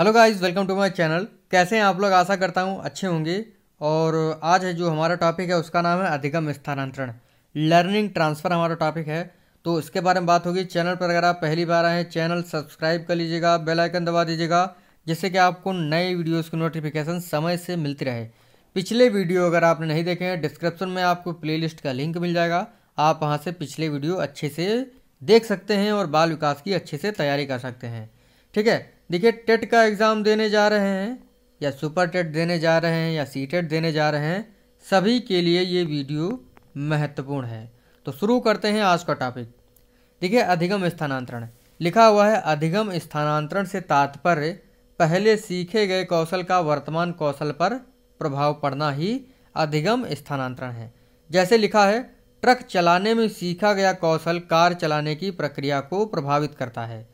hello guys welcome to my channel कैसे हैं आप लोग आशा करता हूँ अच्छे होंगे और आज है जो हमारा टॉपिक है उसका नाम है अधिगम स्थानांतरण लर्निंग ट्रांसफ़र हमारा टॉपिक है तो इसके बारे में बात होगी चैनल पर अगर आप पहली बार आए चैनल सब्सक्राइब कर लीजिएगा बेल आइकन दबा दीजिएगा जिससे कि आपको नए वीडियोज़ की नोटिफिकेशन समय से मिलती रहे पिछले वीडियो अगर आपने नहीं देखे हैं डिस्क्रिप्शन में आपको प्ले का लिंक मिल जाएगा आप वहाँ से पिछले वीडियो अच्छे से देख सकते हैं और बाल विकास की अच्छे से तैयारी कर सकते हैं ठीक है देखिए टेट का एग्ज़ाम देने जा रहे हैं या सुपर टेट देने जा रहे हैं या सी टेट देने जा रहे हैं सभी के लिए ये वीडियो महत्वपूर्ण है तो शुरू करते हैं आज का टॉपिक देखिए अधिगम स्थानांतरण लिखा हुआ है अधिगम स्थानांतरण से तात्पर्य पहले सीखे गए कौशल का वर्तमान कौशल पर प्रभाव पड़ना ही अधिगम स्थानांतरण है जैसे लिखा है ट्रक चलाने में सीखा गया कौशल कार चलाने की प्रक्रिया को प्रभावित करता है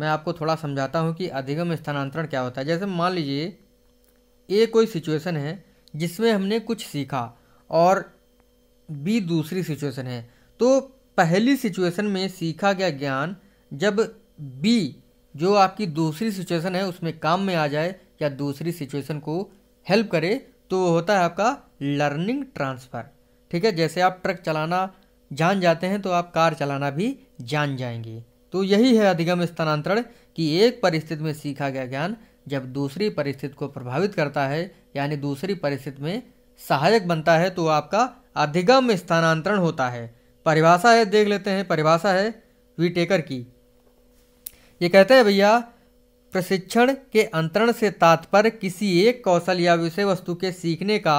मैं आपको थोड़ा समझाता हूँ कि अधिगम स्थानांतरण क्या होता है जैसे मान लीजिए ए कोई सिचुएशन है जिसमें हमने कुछ सीखा और बी दूसरी सिचुएशन है तो पहली सिचुएशन में सीखा गया ज्ञान जब बी जो आपकी दूसरी सिचुएशन है उसमें काम में आ जाए या दूसरी सिचुएशन को हेल्प करे तो वो होता है आपका लर्निंग ट्रांसफ़र ठीक है जैसे आप ट्रक चलाना जान जाते हैं तो आप कार चलाना भी जान जाएंगे तो यही है अधिगम स्थानांतरण कि एक परिस्थिति में सीखा गया ज्ञान जब दूसरी परिस्थिति को प्रभावित करता है यानी दूसरी परिस्थिति में सहायक बनता है तो आपका अधिगम स्थानांतरण होता है परिभाषा है देख लेते हैं परिभाषा है वीटेकर की ये कहते हैं भैया प्रशिक्षण के अंतरण से तात्पर्य किसी एक कौशल या विषय वस्तु के सीखने का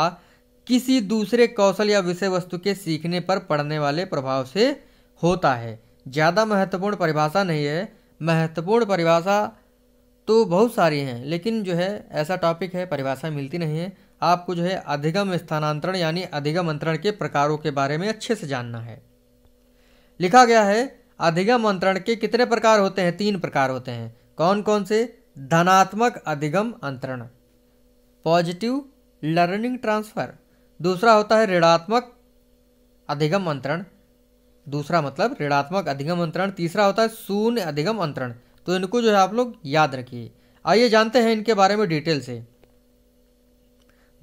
किसी दूसरे कौशल या विषय वस्तु के सीखने पर पड़ने वाले प्रभाव से होता है ज़्यादा महत्वपूर्ण परिभाषा नहीं है महत्वपूर्ण परिभाषा तो बहुत सारी हैं लेकिन जो है ऐसा टॉपिक है परिभाषा मिलती नहीं है आपको जो है अधिगम स्थानांतरण यानी अधिगम अंतरण के प्रकारों के बारे में अच्छे से जानना है लिखा गया है अधिगम अंतरण के कितने प्रकार होते हैं तीन प्रकार होते हैं कौन कौन से धनात्मक अधिगम अंतरण पॉजिटिव लर्निंग ट्रांसफ़र दूसरा होता है ऋणात्मक अधिगम अंतरण दूसरा मतलब ऋणात्मक अधिगम अंतरण तीसरा होता है शून्य अधिगम अंतरण तो इनको जो है आप लोग याद रखिए आइए जानते हैं इनके बारे में डिटेल से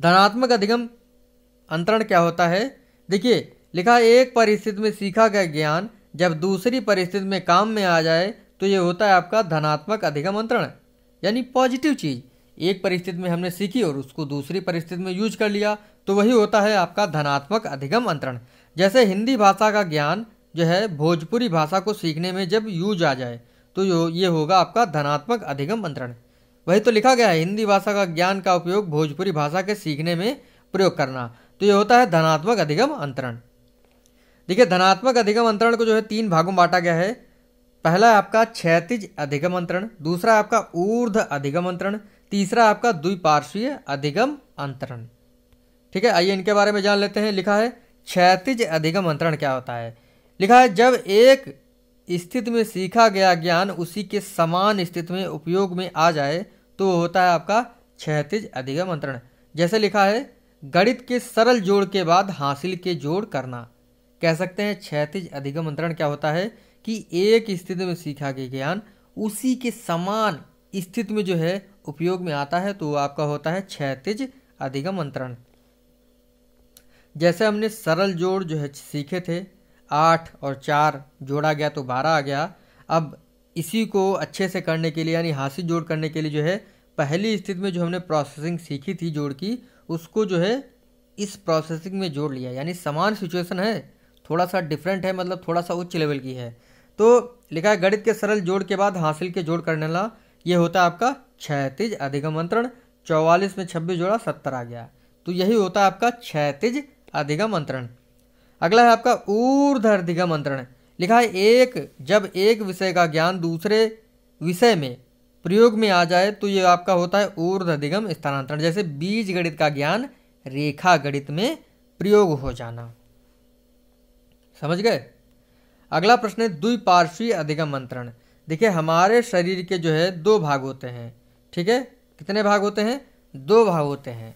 धनात्मक अधिगम अंतरण क्या होता है देखिए लिखा एक परिस्थिति में सीखा गया ज्ञान जब दूसरी परिस्थिति में काम में आ जाए तो ये होता है आपका धनात्मक अधिगम अंतरण यानी पॉजिटिव चीज़ एक परिस्थिति में हमने सीखी और उसको दूसरी परिस्थिति में यूज कर लिया तो वही होता है आपका धनात्मक अधिगम अंतरण जैसे हिंदी भाषा का ज्ञान जो है भोजपुरी भाषा को सीखने में जब यूज आ जाए तो ये होगा आपका धनात्मक अधिगम अंतरण वही तो लिखा गया है हिंदी भाषा का ज्ञान का उपयोग भोजपुरी भाषा के सीखने में प्रयोग करना तो ये होता है धनात्मक अधिगम अंतरण देखिए धनात्मक अधिगम अंतरण को जो है तीन भागों में बांटा गया है पहला है आपका क्षैतिज अधिगम अंतरण दूसरा आपका ऊर्ध अधिगम अंतरण तीसरा आपका द्विपार्श्वीय अधिगम अंतरण ठीक है आइए इनके बारे में जान लेते हैं लिखा है क्षैतिज अधिगमंत्रण क्या होता है लिखा है जब एक स्थिति में सीखा गया ज्ञान उसी के समान स्थिति में उपयोग में आ जाए तो होता है आपका क्षैतिज अधिगमंत्रण जैसे लिखा है गणित के सरल जोड़ के बाद हासिल के जोड़ करना कह सकते हैं क्षैतिज अधिगमंत्रण क्या होता है कि एक स्थिति में सीखा गया ज्ञान उसी के समान स्थिति में जो है उपयोग में आता है तो आपका होता है क्षैतिज अधिगम अंतरण जैसे हमने सरल जोड़ जो है सीखे थे आठ और चार जोड़ा गया तो बारह आ गया अब इसी को अच्छे से करने के लिए यानी हासिल जोड़ करने के लिए जो है पहली स्थिति में जो हमने प्रोसेसिंग सीखी थी जोड़ की उसको जो है इस प्रोसेसिंग में जोड़ लिया यानी समान सिचुएशन है थोड़ा सा डिफरेंट है मतलब थोड़ा सा उच्च लेवल की है तो लिखा है गणित के सरल जोड़ के बाद हासिल के जोड़ करने ला ये होता है आपका क्षैतिज अधिगम अंतरण चौवालीस में छब्बीस जोड़ा सत्तर आ गया तो यही होता है आपका क्षैतिज अधिगम अंतरण अगला है आपका ऊर्ध अधिगम अंतरण लिखा है एक जब एक विषय का ज्ञान दूसरे विषय में प्रयोग में आ जाए तो ये आपका होता है ऊर्ध अधिगम स्थानांतरण जैसे बीज गणित का ज्ञान रेखा गणित में प्रयोग हो जाना समझ गए अगला प्रश्न है द्विपार्श्वी अधिगम अंतरण देखिए हमारे शरीर के जो है दो भाग होते हैं ठीक है कितने भाग होते हैं दो भाग होते हैं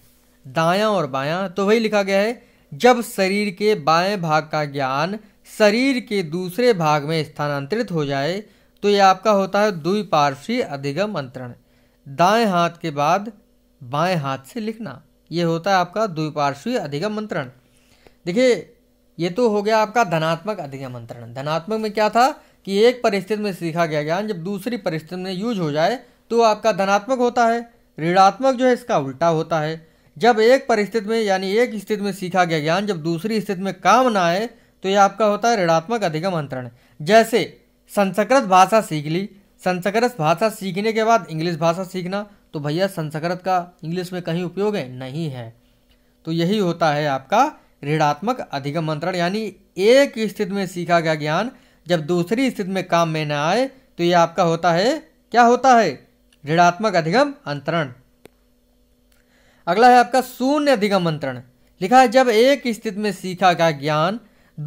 दायां और बायां तो वही लिखा गया है जब शरीर के बाएं भाग का ज्ञान शरीर के दूसरे भाग में स्थानांतरित हो जाए तो यह आपका होता है द्विपार्श्वी अधिगम अंतरण दाएं हाथ के बाद बाएं हाथ से लिखना यह होता है आपका द्विपार्श्वी अधिगम मंत्रण देखिए ये तो हो गया आपका धनात्मक अधिगम मंत्रण धनात्मक में क्या था कि एक परिस्थिति में सीखा गया ज्ञान जब दूसरी परिस्थिति में यूज हो जाए तो आपका धनात्मक होता है ऋणात्मक जो है इसका उल्टा होता है जब एक परिस्थिति में यानी एक स्थिति में सीखा गया ज्ञान जब दूसरी स्थिति में काम ना आए तो यह आपका होता है ऋणात्मक अधिगम अंतरण जैसे संस्कृत भाषा सीख ली संस्कृत भाषा सीखने के बाद इंग्लिश भाषा सीखना तो भैया संस्कृत का इंग्लिश में कहीं उपयोग है नहीं है तो यही होता है आपका ऋणात्मक अधिगम अंतरण यानी एक स्थिति में सीखा गया ज्ञान जब दूसरी स्थिति में काम में न आए तो यह आपका होता है क्या होता है ऋणात्मक अधिगम अंतरण अगला है आपका शून्य अधिगमंत्रण लिखा है जब एक स्थिति में सीखा गया ज्ञान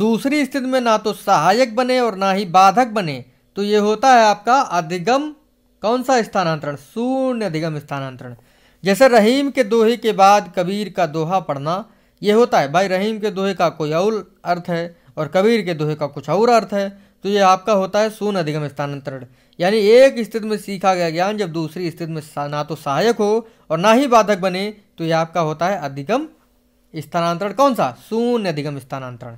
दूसरी स्थिति में ना तो सहायक बने और ना ही बाधक बने तो ये होता है आपका अधिगम कौन सा स्थानांतरण शून्य अधिगम स्थानांतरण जैसे रहीम के दोहे के बाद कबीर का दोहा पढ़ना ये होता है भाई रहीम के दोहे का कोई और अर्थ है और कबीर के दोहे का कुछ और अर्थ है तो ये आपका होता है शून्य अधिगम स्थानांतरण यानी एक स्थिति में सीखा गया ज्ञान जब दूसरी स्थिति में ना तो सहायक हो और ना ही बाधक बने तो ये आपका होता है अधिगम स्थानांतरण कौन सा शून्य अधिगम स्थानांतरण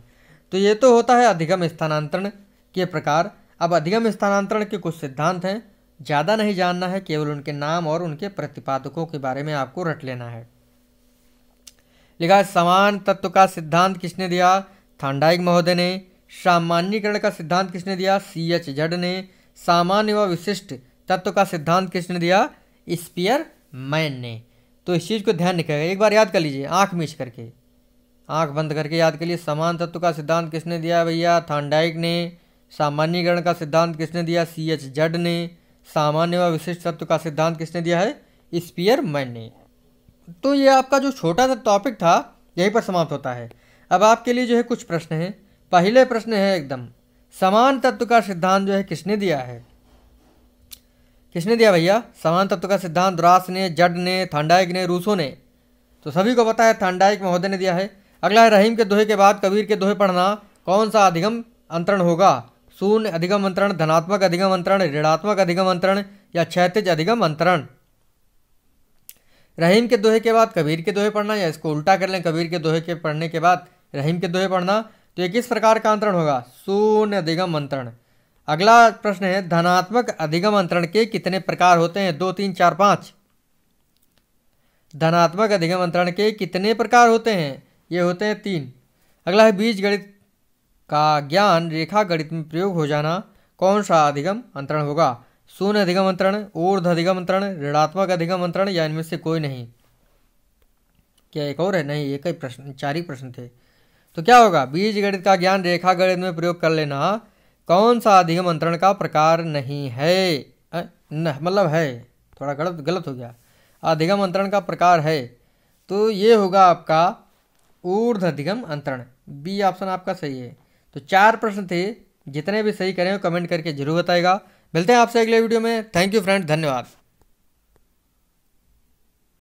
तो ये तो होता है अधिगम स्थानांतरण के प्रकार अब अधिगम स्थानांतरण के कुछ सिद्धांत हैं ज़्यादा नहीं जानना है केवल उनके नाम और उनके प्रतिपादकों के बारे में आपको रट लेना है लिखा समान तत्व का सिद्धांत किसने दिया थांडाइक महोदय ने सामान्यकरण का सिद्धांत किसने दिया सी एच जड ने सामान्य व विशिष्ट तत्व का सिद्धांत किसने दिया स्पियर मैन ने तो इस चीज़ को ध्यान रखेगा एक बार याद कर लीजिए आँख मीच करके आँख बंद करके याद कर लिए समान तत्व का सिद्धांत किसने दिया भैया थांडाइक ने सामान्यकरण का सिद्धांत किसने दिया सी एच जड ने सामान्य व विशिष्ट तत्व का सिद्धांत किसने दिया है स्पियर मैन ने तो ये आपका जो छोटा सा टॉपिक था यहीं पर समाप्त होता है अब आपके लिए जो है कुछ प्रश्न हैं पहले प्रश्न है एकदम समान तत्व का सिद्धांत जो है किसने दिया है किसने दिया भैया समान तत्व का सिद्धांत द्रास ने जड ने थांडाइक ने रूसो ने तो सभी को पता है थंडाइक महोदय ने दिया है अगला है रहीम के दोहे के बाद कबीर के दोहे पढ़ना कौन सा अधिगम अंतरण होगा शून्य अधिगम अंतरण धनात्मक अधिगम अंतरण ऋणात्मक अधिगम अंतरण या क्षैतिज अधिगम अंतरण रहीम के दोहे के बाद कबीर के दोहे पढ़ना या इसको उल्टा कर लें कबीर के दोहे के पढ़ने के बाद रहीम के दोहे पढ़ना तो ये किस प्रकार का अंतरण होगा शून्य अधिगम अंतरण अगला प्रश्न है धनात्मक अधिगम अंतरण के कितने प्रकार होते हैं दो तीन चार पाँच धनात्मक अधिगम अंतरण के कितने प्रकार होते हैं ये होते हैं तीन अगला है बीज गणित का ज्ञान रेखा गणित में प्रयोग हो जाना कौन सा अधिगम अंतरण होगा शून्य अधिगम अंतरण ऊर्ध अधिगम अंतरण ऋणात्मक अधिगम अंतरण या इनमें से कोई नहीं क्या एक और है नहीं एक ही प्रश्न चार ही प्रश्न थे तो क्या होगा बीज गणित का ज्ञान रेखा गणित में प्रयोग कर लेना कौन सा अधिगम अंतरण का प्रकार नहीं है मतलब है थोड़ा गलत गलत हो गया अधिगम अंतरण का प्रकार है तो ये होगा आपका ऊर्ध अधिगम अंतरण बी ऑप्शन आपका सही है तो चार प्रश्न थे जितने भी सही करें कमेंट करके जरूर बताएगा मिलते हैं आपसे अगले वीडियो में थैंक यू फ्रेंड धन्यवाद